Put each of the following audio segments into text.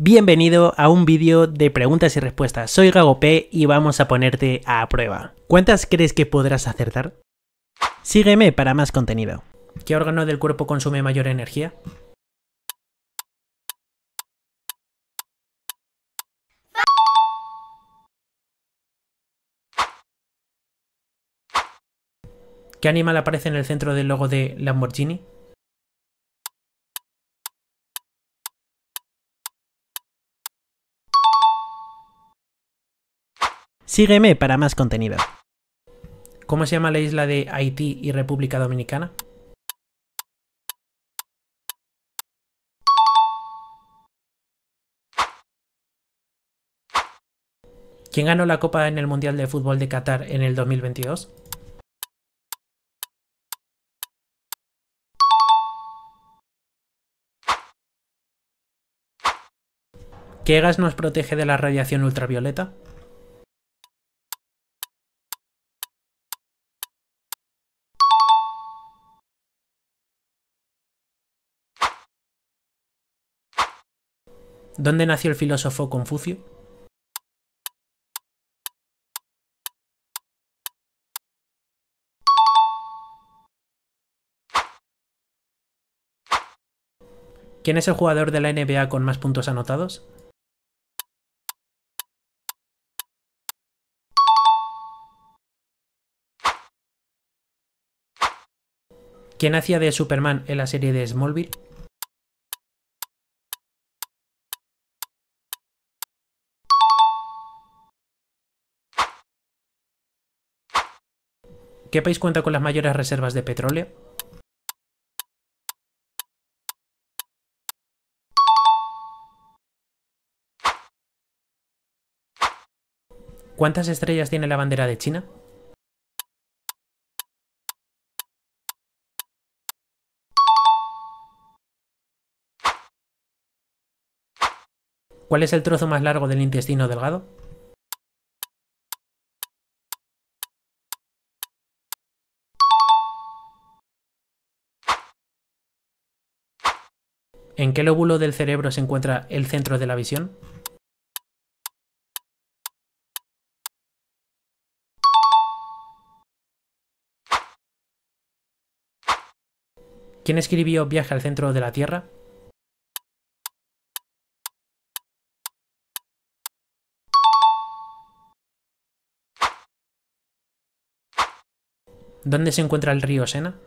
Bienvenido a un vídeo de preguntas y respuestas. Soy Gago P y vamos a ponerte a prueba. ¿Cuántas crees que podrás acertar? Sígueme para más contenido. ¿Qué órgano del cuerpo consume mayor energía? ¿Qué animal aparece en el centro del logo de Lamborghini? Sígueme para más contenido. ¿Cómo se llama la isla de Haití y República Dominicana? ¿Quién ganó la Copa en el Mundial de Fútbol de Qatar en el 2022? ¿Qué gas nos protege de la radiación ultravioleta? ¿Dónde nació el filósofo Confucio? ¿Quién es el jugador de la NBA con más puntos anotados? ¿Quién hacía de Superman en la serie de Smallville? ¿Qué país cuenta con las mayores reservas de petróleo? ¿Cuántas estrellas tiene la bandera de China? ¿Cuál es el trozo más largo del intestino delgado? ¿En qué lóbulo del cerebro se encuentra el centro de la visión? ¿Quién escribió Viaje al centro de la Tierra? ¿Dónde se encuentra el río Sena?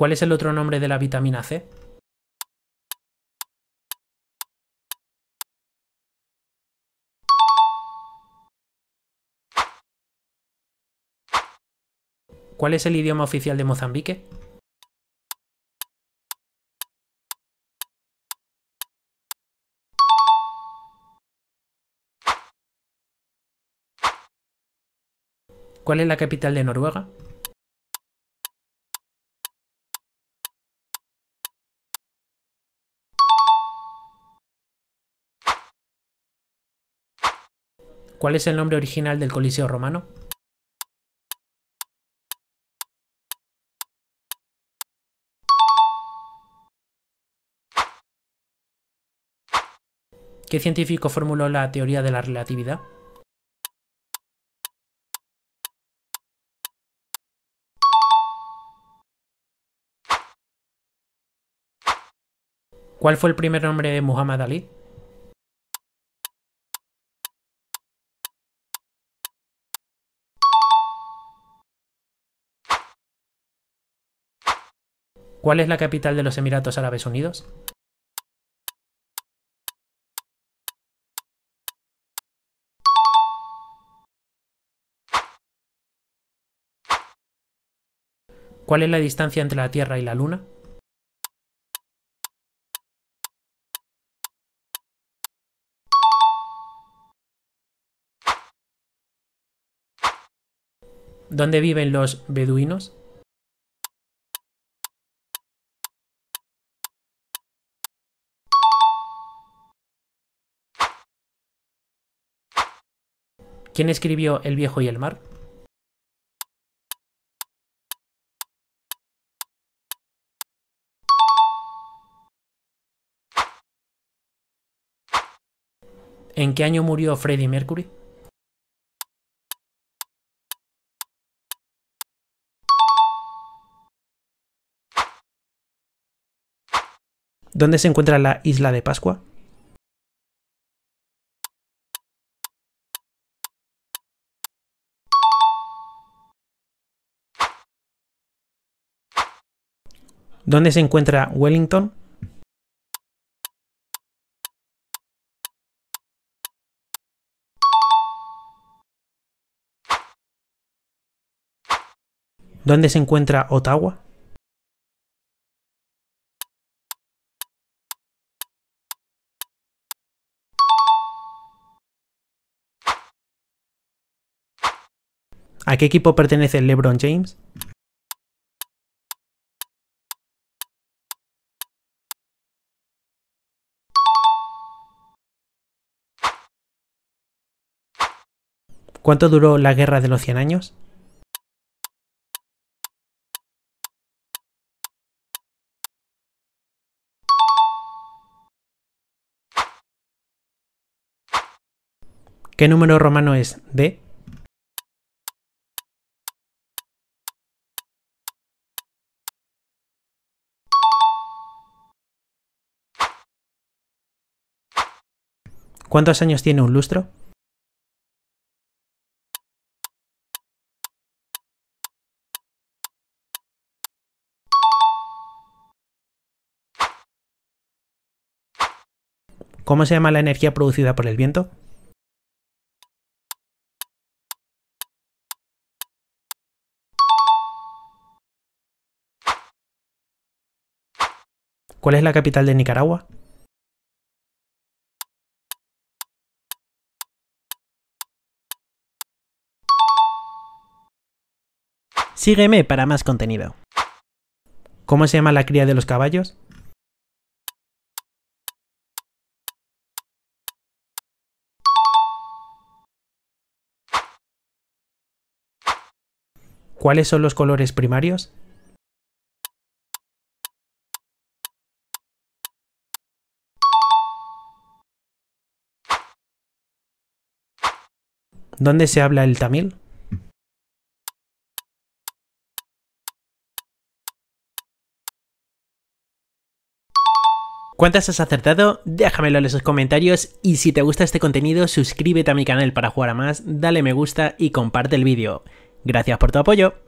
¿Cuál es el otro nombre de la vitamina C? ¿Cuál es el idioma oficial de Mozambique? ¿Cuál es la capital de Noruega? ¿Cuál es el nombre original del Coliseo romano? ¿Qué científico formuló la teoría de la relatividad? ¿Cuál fue el primer nombre de Muhammad Ali? ¿Cuál es la capital de los Emiratos Árabes Unidos? ¿Cuál es la distancia entre la Tierra y la Luna? ¿Dónde viven los beduinos? ¿Quién escribió El viejo y el mar? ¿En qué año murió Freddie Mercury? ¿Dónde se encuentra la isla de Pascua? ¿Dónde se encuentra Wellington? ¿Dónde se encuentra Ottawa? ¿A qué equipo pertenece LeBron James? ¿Cuánto duró la Guerra de los Cien Años? ¿Qué número romano es D? ¿Cuántos años tiene un lustro? ¿Cómo se llama la energía producida por el viento? ¿Cuál es la capital de Nicaragua? Sígueme para más contenido. ¿Cómo se llama la cría de los caballos? ¿Cuáles son los colores primarios? ¿Dónde se habla el tamil? ¿Cuántas has acertado? Déjamelo en los comentarios y si te gusta este contenido suscríbete a mi canal para jugar a más, dale me gusta y comparte el vídeo. Gracias por tu apoyo.